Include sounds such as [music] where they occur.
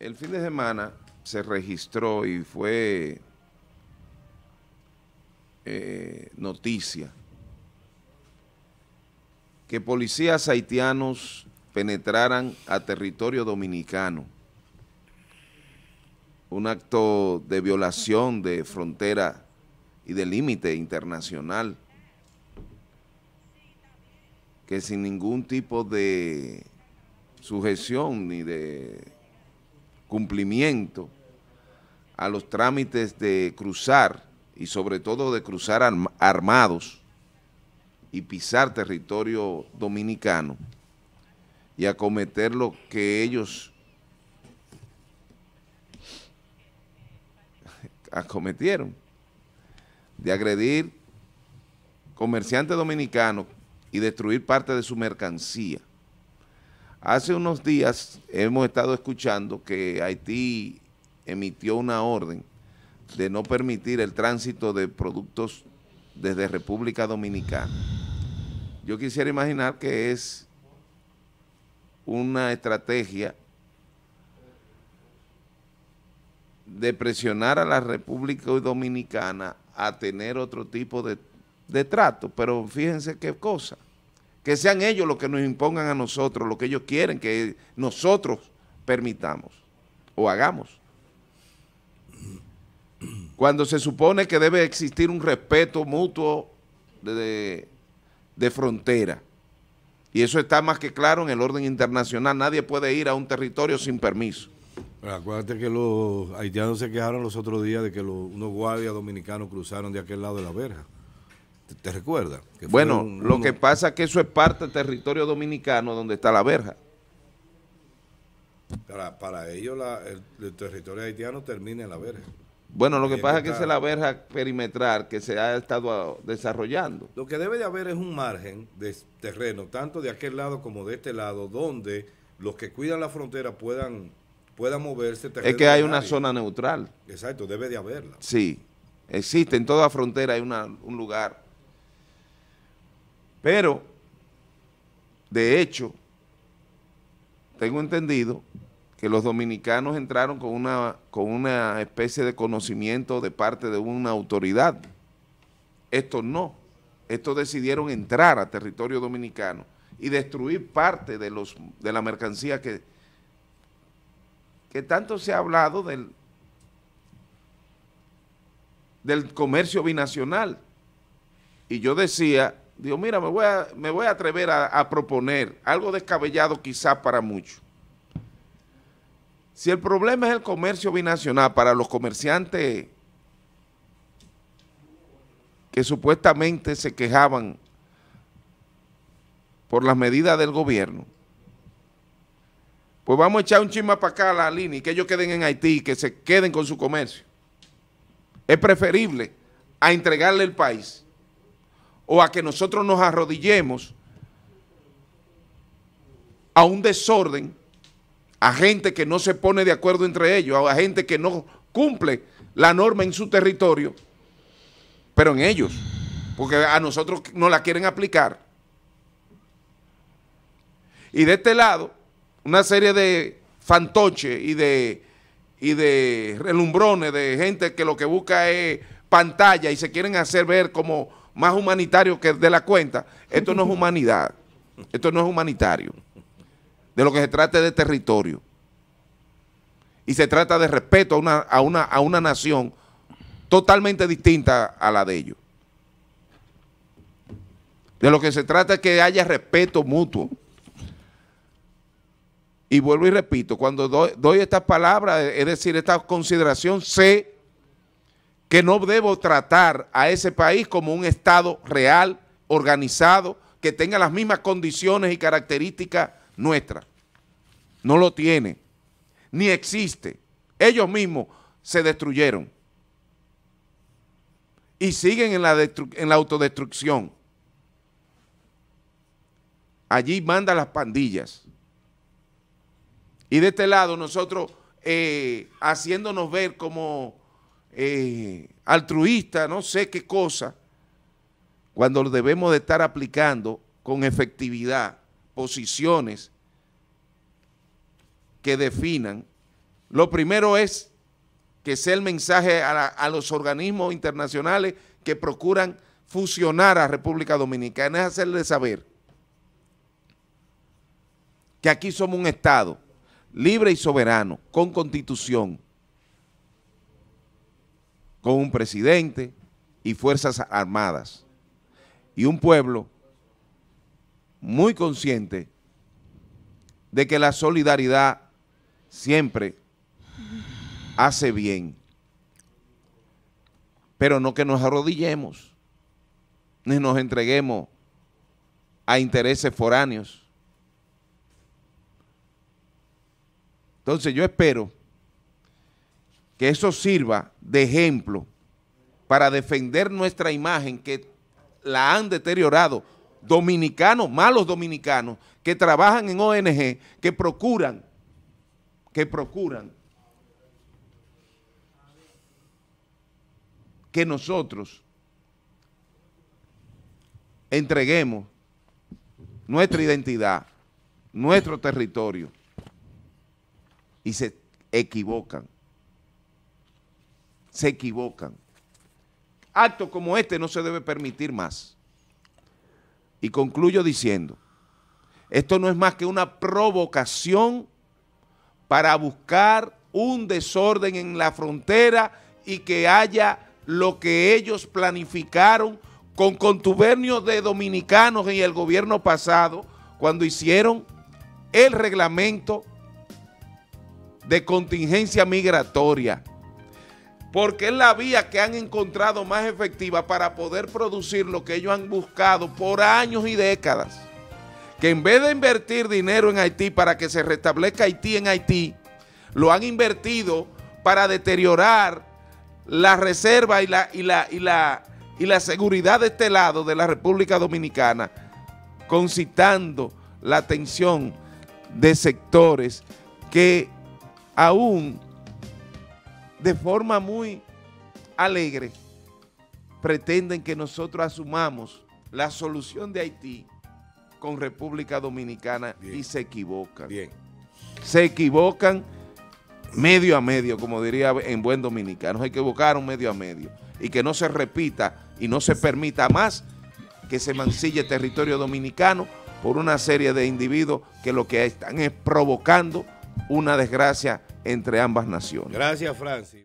el fin de semana se registró y fue eh, noticia que policías haitianos penetraran a territorio dominicano. Un acto de violación de frontera y de límite internacional que sin ningún tipo de sujeción ni de cumplimiento a los trámites de cruzar y sobre todo de cruzar armados y pisar territorio dominicano y acometer lo que ellos [laughs] acometieron, de agredir comerciantes dominicanos y destruir parte de su mercancía. Hace unos días hemos estado escuchando que Haití emitió una orden de no permitir el tránsito de productos desde República Dominicana. Yo quisiera imaginar que es una estrategia de presionar a la República Dominicana a tener otro tipo de, trato, pero fíjense qué cosa que sean ellos los que nos impongan a nosotros, lo que ellos quieren que nosotros permitamos o hagamos. Cuando se supone que debe existir un respeto mutuo de, frontera, y eso está más que claro en el orden internacional. Nadie puede ir a un territorio sin permiso. acuérdate que los haitianos se quejaron los otros días de que unos guardias dominicanos cruzaron de aquel lado de la verja. ¿Te, recuerda? bueno, lo que pasa es que eso es parte del territorio dominicano donde está la verja. Para, para ellos el, territorio haitiano termina en la verja. Bueno, lo que pasa es que es la verja perimetral que se ha estado ah, desarrollando. Lo que debe de haber es un margen de terreno, tanto de aquel lado como de este lado, donde los que cuidan la frontera puedan, moverse. Es que hay una zona neutral. Exacto, debe de haberla. Sí, existe en toda frontera hay un lugar pero, de hecho, tengo entendido que los dominicanos entraron con una, con una especie de conocimiento de parte de una autoridad. Estos no. Estos decidieron entrar a territorio dominicano y destruir parte de, los, de la mercancía que, que tanto se ha hablado del comercio binacional. Y yo decía Digo, mira, me voy a, me voy a atrever a, proponer algo descabellado quizás para muchos. Si el problema es el comercio binacional para los comerciantes que supuestamente se quejaban por las medidas del gobierno, pues vamos a echar un chisme para acá a la línea y que ellos queden en Haití, y que se queden con su comercio. Es preferible a entregarle el país o a que nosotros nos arrodillemos a un desorden, a gente que no se pone de acuerdo entre ellos, a gente que no cumple la norma en su territorio, pero en ellos, porque a nosotros no la quieren aplicar. Y de este lado, una serie de fantoches y de, y de relumbrones de gente que lo que busca es pantalla y se quieren hacer ver como más humanitario que de la cuenta, esto no es [laughs] humanidad, esto no es humanitario. De lo que se trata es de territorio. Y se trata de respeto a una, nación totalmente distinta a la de ellos. De lo que se trata es que haya respeto mutuo. Y vuelvo y repito, cuando doy, estas palabras, es decir, esta consideración, sé que no debo tratar a ese país como un Estado real, organizado, que tenga las mismas condiciones y características nuestras. No lo tiene, ni existe. Ellos mismos se destruyeron y siguen en la, en la autodestrucción. Allí mandan las pandillas. Y de este lado nosotros eh, haciéndonos ver como eh, altruista, no sé qué cosa, cuando debemos de estar aplicando con efectividad posiciones que definan. Lo primero es que sea el mensaje a, a los organismos internacionales que procuran fusionar a República Dominicana, es hacerle saber que aquí somos un Estado libre y soberano, con constitución, con un presidente y fuerzas armadas y un pueblo muy consciente de que la solidaridad siempre hace bien, pero no que nos arrodillemos ni nos entreguemos a intereses foráneos. Entonces yo espero que eso sirva de ejemplo para defender nuestra imagen que la han deteriorado dominicanos, malos dominicanos, que trabajan en ONG, que procuran, que procuran que nosotros entreguemos nuestra identidad, nuestro territorio, y se equivocan se equivocan. Actos como este no se debe permitir más. Y concluyo diciendo, esto no es más que una provocación para buscar un desorden en la frontera y que haya lo que ellos planificaron con contubernio de dominicanos y el gobierno pasado cuando hicieron el reglamento de contingencia migratoria porque es la vía que han encontrado más efectiva para poder producir lo que ellos han buscado por años y décadas. Que en vez de invertir dinero en Haití para que se restablezca Haití en Haití, lo han invertido para deteriorar la reserva y la, y y la, seguridad de este lado de la República Dominicana, concitando la atención de sectores que aún de forma muy alegre, pretenden que nosotros asumamos la solución de Haití con República Dominicana y se equivocan. Bien. Se equivocan medio a medio, como diría en buen dominicano. Se equivocaron medio a medio. Y que no se repita y no se permita más que se mancille territorio dominicano por una serie de individuos que lo que están es provocando una desgracia entre ambas naciones. Gracias, Francis.